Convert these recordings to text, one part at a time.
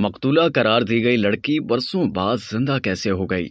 मकतूला करार दी गई लड़की बरसों बाद जिंदा कैसे हो गई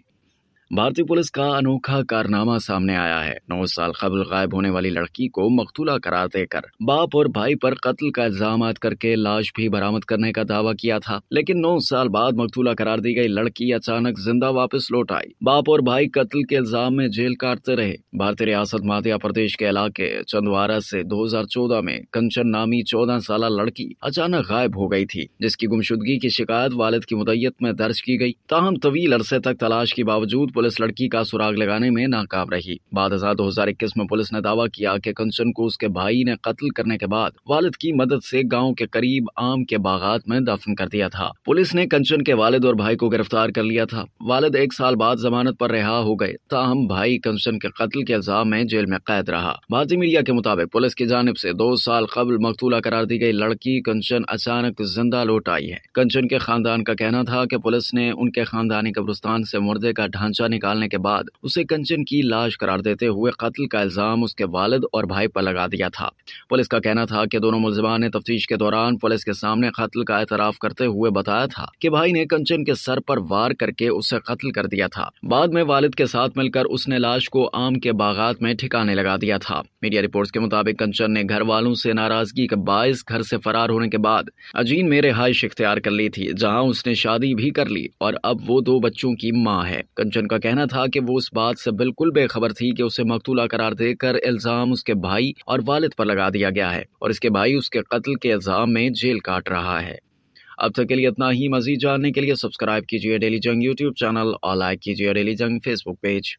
भारतीय पुलिस का अनोखा कारनामा सामने आया है नौ साल कबल गायब होने वाली लड़की को मकतूला करार देकर बाप और भाई पर कत्ल का इल्जाम करके लाश भी बरामद करने का दावा किया था लेकिन नौ साल बाद मकतूला करार दी गई लड़की अचानक जिंदा वापस लौट आई बाप और भाई कत्ल के इल्जाम में जेल काटते रहे भारतीय रियासत मध्य प्रदेश के इलाके चंदवारा से 2014 में कंचन नामी 14 साल लड़की अचानक गायब हो गई थी जिसकी गुमशुदगी की शिकायत वालिद की मुदैयत में दर्ज की गई ताहम तवील अरसे तक तलाश के बावजूद पुलिस लड़की का सुराग लगाने में नाकाम रही बाद हजार दो हजार इक्कीस में पुलिस ने दावा किया कि कंचन को उसके भाई ने कत्ल करने के बाद वालिद की मदद से गांव के करीब आम के बागात में दफन कर दिया था पुलिस ने कंचन के वालिद और भाई को गिरफ्तार कर लिया था वालिद एक साल बाद जमानत पर रिहा हो गए ताहम भाई कंचन के कत्ल के इल्जाम में जेल में कैद रहा भारतीय मीडिया के मुताबिक पुलिस की जानब ऐसी दो साल कबल मकतूला करार दी गयी लड़की कंचन अचानक जिंदा लौट आई है कंचन के खानदान का कहना था की पुलिस ने उनके खानदानी कब्रस्तान ऐसी मुर्दे का ढांचा निकालने के बाद उसे कंचन की लाश करार देते हुए कत्ल का इल्ज़ाम उसके वालद और भाई पर लगा दिया था पुलिस का कहना था कि दोनों मुलजमान ने तफ्तीश के दौरान पुलिस के सामने कत्ल का एतराफ़ करते हुए बताया था कि भाई ने कंचन के सर पर वार करके उसे कत्ल कर दिया था बाद में वालिद के साथ मिलकर उसने लाश को आम के बागात में ठिकाने लगा दिया था मीडिया रिपोर्ट के मुताबिक कंचन ने घर वालों से नाराजगी के बायस घर से फरार होने के बाद अजीन में रिहाइश इख्तियार कर ली थी जहाँ उसने शादी भी कर ली और अब वो दो बच्चों की माँ है कंचन का कहना था कि वो उस बात से बिल्कुल बेखबर थी कि उसे मकतूला करार देकर इल्ज़ाम उसके भाई और वालिद पर लगा दिया गया है और इसके भाई उसके कत्ल के इल्ज़ाम में जेल काट रहा है अब तक के लिए इतना ही मजीद जानने के लिए सब्सक्राइब कीजिए डेली जंग यूट्यूब चैनल और लाइक कीजिए डेली जंग फेसबुक पेज